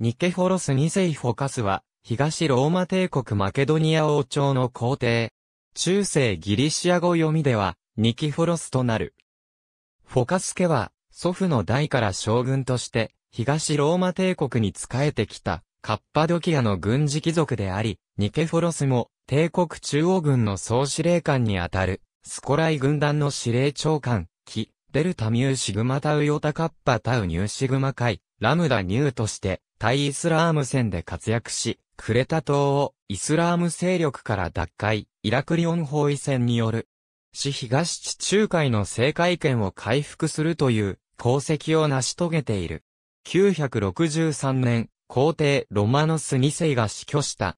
ニケホロス2世フォカスは、東ローマ帝国マケドニア王朝の皇帝。中世ギリシア語読みでは、ニキホロスとなる。フォカス家は、祖父の代から将軍として、東ローマ帝国に仕えてきた、カッパドキアの軍事貴族であり、ニケフォロスも、帝国中央軍の総司令官にあたる、スコライ軍団の司令長官、キ、デルタミューシグマタウヨタカッパタウニューシグマイ、ラムダニューとして、対イスラーム戦で活躍し、クレタ島をイスラーム勢力から奪回、イラクリオン包囲戦による、市東地中海の政界権を回復するという功績を成し遂げている。963年、皇帝ロマノス2世が死去した。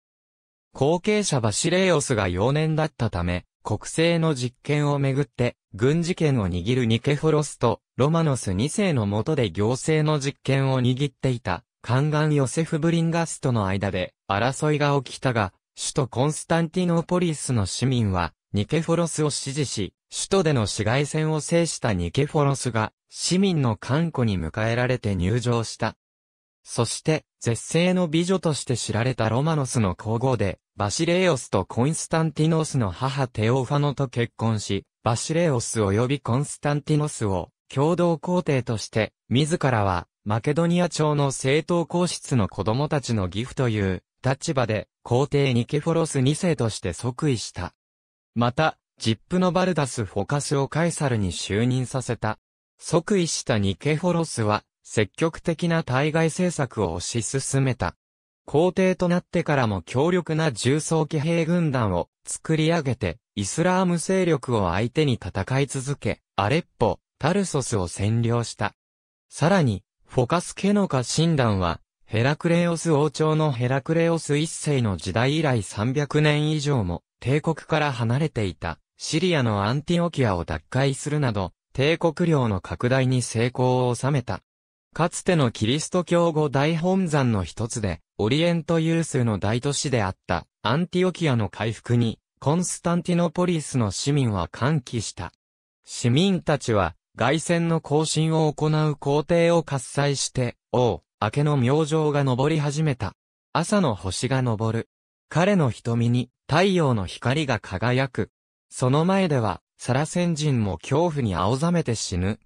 後継者バシレオスが幼年だったため、国政の実権をめぐって、軍事権を握るニケフォロスと、ロマノス2世の下で行政の実権を握っていた、カンガン・ヨセフ・ブリンガスとの間で争いが起きたが、首都コンスタンティノーポリスの市民はニケフォロスを支持し、首都での市街戦を制したニケフォロスが市民の看護に迎えられて入場した。そして、絶世の美女として知られたロマノスの皇后で、バシレオスとコンスタンティノスの母テオファノと結婚し、バシレオス及びコンスタンティノスを共同皇帝として、自らはマケドニア朝の政党皇室の子供たちの義父という立場で皇帝ニケフォロス2世として即位した。また、ジップのバルダス・フォカスをカエサルに就任させた。即位したニケフォロスは、積極的な対外政策を推し進めた。皇帝となってからも強力な重装騎兵軍団を作り上げて、イスラーム勢力を相手に戦い続け、アレッポ、タルソスを占領した。さらに、フォカスケノカ診断は、ヘラクレオス王朝のヘラクレオス一世の時代以来300年以上も、帝国から離れていた、シリアのアンティオキアを奪回するなど、帝国領の拡大に成功を収めた。かつてのキリスト教語大本山の一つで、オリエント有数の大都市であった、アンティオキアの回復に、コンスタンティノポリスの市民は歓喜した。市民たちは、外線の更新を行う皇帝を喝采して、王、明けの明星が昇り始めた。朝の星が昇る。彼の瞳に太陽の光が輝く。その前では、サラセン人も恐怖に青ざめて死ぬ。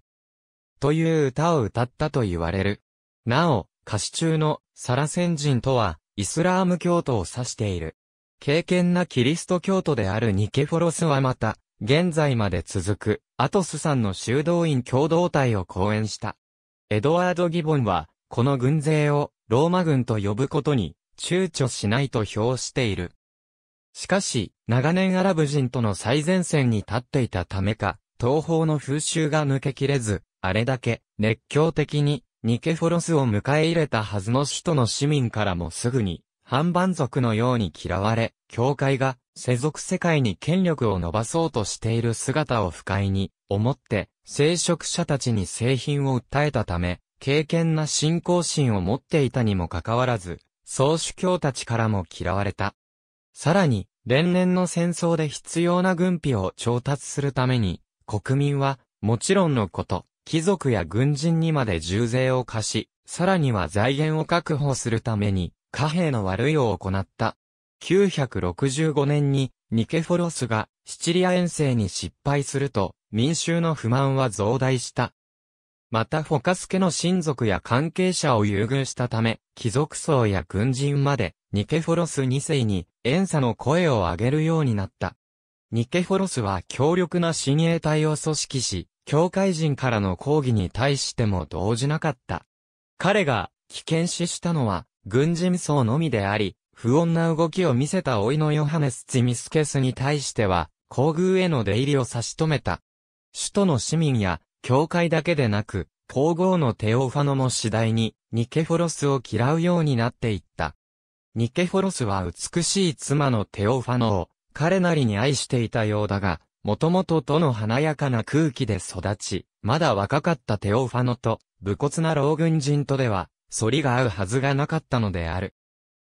という歌を歌ったと言われる。なお、歌詞中のサラセン人とは、イスラーム教徒を指している。敬虔なキリスト教徒であるニケフォロスはまた、現在まで続く、アトスさんの修道院共同体を講演した。エドワード・ギボンは、この軍勢をローマ軍と呼ぶことに躊躇しないと評している。しかし、長年アラブ人との最前線に立っていたためか、東方の風習が抜けきれず、あれだけ熱狂的にニケフォロスを迎え入れたはずの首都の市民からもすぐに反蛮族のように嫌われ、教会が世俗世界に権力を伸ばそうとしている姿を不快に思って、聖職者たちに製品を訴えたため、敬虔な信仰心を持っていたにもかかわらず、宗主教たちからも嫌われた。さらに、連年の戦争で必要な軍費を調達するために、国民は、もちろんのこと、貴族や軍人にまで重税を課し、さらには財源を確保するために、貨幣の悪いを行った。965年にニケフォロスがシチリア遠征に失敗すると民衆の不満は増大した。またフォカスケの親族や関係者を優遇したため、貴族層や軍人まで、ニケフォロス2世に、遠差の声を上げるようになった。ニケフォロスは強力な親衛隊を組織し、教会人からの抗議に対しても動じなかった。彼が、危険視したのは、軍事武装のみであり、不穏な動きを見せた老いのヨハネス・チミスケスに対しては、皇宮への出入りを差し止めた。首都の市民や、教会だけでなく、皇后のテオファノも次第に、ニケフォロスを嫌うようになっていった。ニケフォロスは美しい妻のテオファノを、彼なりに愛していたようだが、もともととの華やかな空気で育ち、まだ若かったテオファノと、武骨な老軍人とでは、反りが合うはずがなかったのである。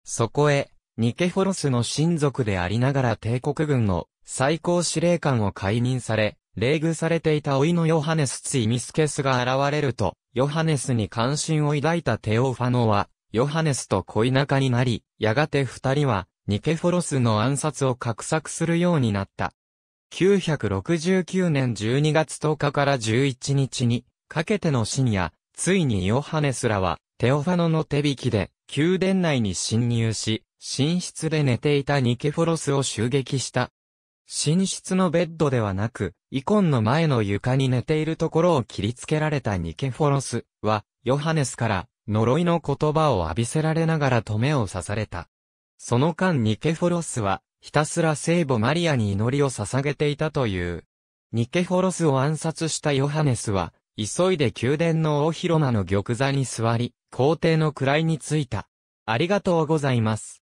そこへ、ニケフォロスの親族でありながら帝国軍の最高司令官を解任され、礼遇されていた老いのヨハネス・ツイミスケスが現れると、ヨハネスに関心を抱いたテオファノは、ヨハネスと恋仲になり、やがて二人は、ニケフォロスの暗殺を画策するようになった。969年12月10日から11日に、かけての深夜、ついにヨハネスらは、テオファノの手引きで、宮殿内に侵入し、寝室で寝ていたニケフォロスを襲撃した。寝室のベッドではなく、イコンの前の床に寝ているところを切りつけられたニケフォロスは、ヨハネスから呪いの言葉を浴びせられながら止めを刺された。その間ニケフォロスは、ひたすら聖母マリアに祈りを捧げていたという。ニケフォロスを暗殺したヨハネスは、急いで宮殿の大広間の玉座に座り、皇帝の位についた。ありがとうございます。